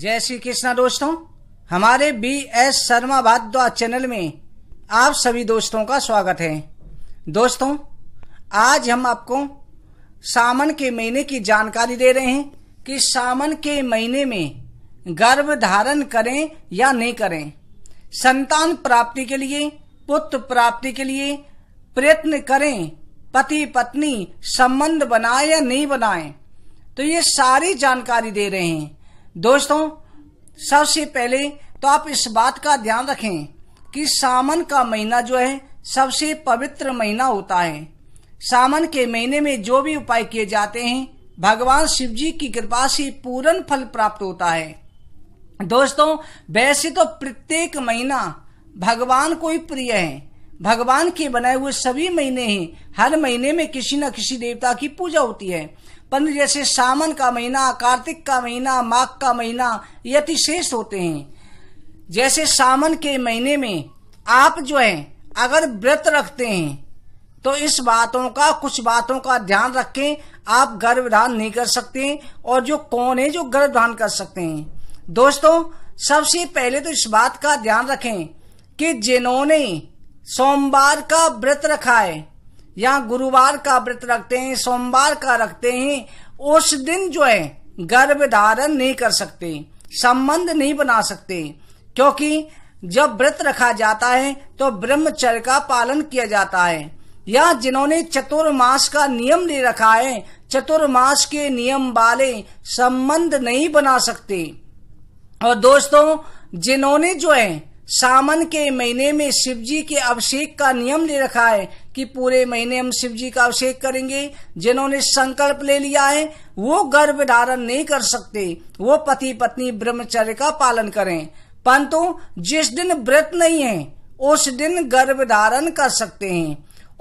जय श्री कृष्णा दोस्तों हमारे B S Sharma Bhadwa channel में आप सभी दोस्तों का स्वागत है दोस्तों आज हम आपको सावन के महीने की जानकारी दे रहे हैं कि सावन के महीने में गर्भ धारण करें या नहीं करें संतान प्राप्ति के लिए पुत्र प्राप्ति के लिए प्रयत्न करें पति पत्नी संबंध बनाए या नहीं बनाए तो ये सारी जानकारी दे रहे हैं दोस्तों सबसे पहले तो आप इस बात का ध्यान रखें कि सावन का महीना जो है सबसे पवित्र महीना होता है सावन के महीने में जो भी उपाय किए जाते हैं भगवान शिव जी की कृपा से पूर्ण फल प्राप्त होता है दोस्तों वैसे तो प्रत्येक महीना भगवान को ही प्रिय है भगवान के बनाए हुए सभी महीने ही हर महीने में किसी न किसी देवता की पूजा होती है पर जैसे सावन का महीना कार्तिक का महीना माघ का महीना ये अतिशेष होते हैं जैसे सावन के महीने में आप जो है अगर व्रत रखते हैं तो इस बातों का कुछ बातों का ध्यान रखें आप गर्भ धारण नहीं कर सकते और जो कौन है जो गर्भ धारण कर सकते हैं दोस्तों सबसे पहले तो इस बात का ध्यान रखें कि जिन्होंने सोमवार का व्रत रखा है या गुरुवार का व्रत रखते हैं सोमवार का रखते हैं उस दिन जो है गर्भ धारण नहीं कर सकते संबंध नहीं बना सकते क्योंकि जब व्रत रखा जाता है तो ब्रह्मचर्य का पालन किया जाता है या जिन्होंने चतुर्मास का नियम ले रखा है चतुर्मास के नियम वाले संबंध नहीं बना सकते और दोस्तों जिन्होंने जो है सावन के महीने में शिव जी के अभिषेक का नियम ले रखा है कि पूरे महीने हम शिव जी का अभिषेक करेंगे जिन्होंने संकल्प ले लिया है वो गर्भ धारण नहीं कर सकते वो पति पत्नी ब्रह्मचर्य का पालन करें परंतु जिस दिन व्रत नहीं है उस दिन गर्भ धारण कर सकते हैं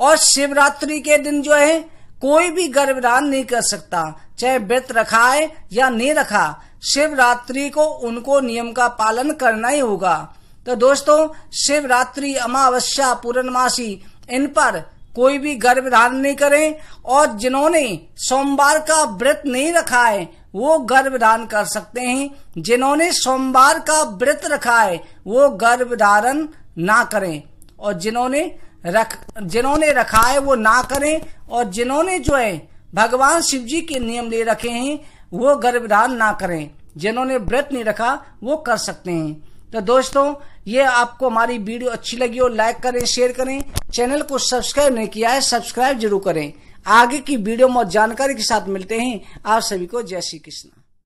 और शिवरात्रि के दिन जो है कोई भी धारण नहीं कर सकता चाहे व्रत रखा है या नहीं रखा शिवरात्रि को उनको नियम का पालन करना ही होगा तो दोस्तों शिवरात्रि अमावस्या पूर्णमासी इन पर कोई भी गर्भ धारण नहीं करें और जिन्होंने सोमवार का व्रत नहीं रखा है वो गर्भ धारण कर सकते हैं जिन्होंने सोमवार का व्रत रखा है वो गर्भ धारण ना करें और जिन्होंने रख जिन्होंने रखा है वो ना करें और जिन्होंने जो है भगवान शिव जी के नियम ले रखे हैं वो गर्भधारण ना करें जिन्होंने व्रत नहीं रखा वो कर सकते हैं तो दोस्तों ये आपको हमारी वीडियो अच्छी लगी हो लाइक करें शेयर करें चैनल को सब्सक्राइब नहीं किया है सब्सक्राइब जरूर करें आगे की वीडियो में जानकारी के साथ मिलते हैं आप सभी को जय श्री कृष्ण